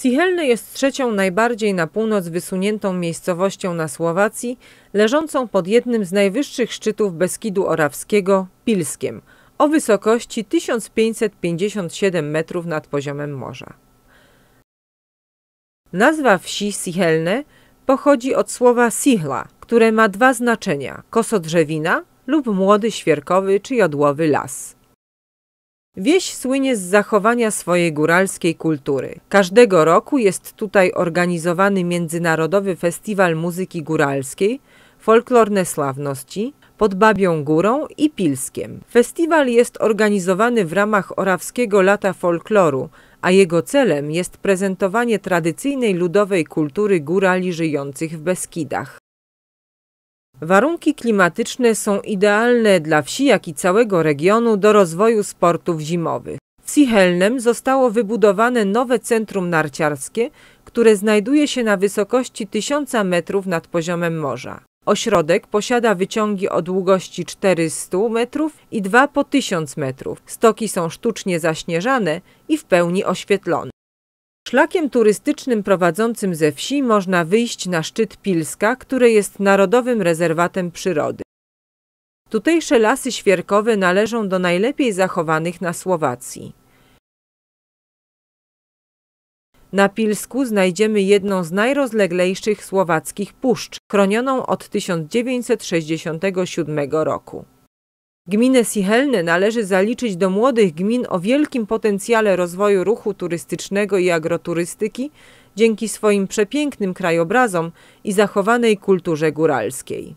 Sihelny jest trzecią najbardziej na północ wysuniętą miejscowością na Słowacji, leżącą pod jednym z najwyższych szczytów Beskidu Orawskiego – Pilskiem, o wysokości 1557 metrów nad poziomem morza. Nazwa wsi Sichelne pochodzi od słowa sichla, które ma dwa znaczenia – kosodrzewina lub młody świerkowy czy jodłowy las. Wieś słynie z zachowania swojej góralskiej kultury. Każdego roku jest tutaj organizowany Międzynarodowy Festiwal Muzyki Góralskiej, folklorne sławności, pod Babią Górą i Pilskiem. Festiwal jest organizowany w ramach Orawskiego Lata Folkloru, a jego celem jest prezentowanie tradycyjnej ludowej kultury górali żyjących w Beskidach. Warunki klimatyczne są idealne dla wsi, jak i całego regionu do rozwoju sportów zimowych. W Sichelnem zostało wybudowane nowe centrum narciarskie, które znajduje się na wysokości 1000 metrów nad poziomem morza. Ośrodek posiada wyciągi o długości 400 metrów i dwa po 1000 metrów. Stoki są sztucznie zaśnieżane i w pełni oświetlone. Szlakiem turystycznym prowadzącym ze wsi można wyjść na szczyt Pilska, który jest narodowym rezerwatem przyrody. Tutejsze lasy świerkowe należą do najlepiej zachowanych na Słowacji. Na Pilsku znajdziemy jedną z najrozleglejszych słowackich puszcz, chronioną od 1967 roku. Gminę Sichelnę należy zaliczyć do młodych gmin o wielkim potencjale rozwoju ruchu turystycznego i agroturystyki dzięki swoim przepięknym krajobrazom i zachowanej kulturze góralskiej.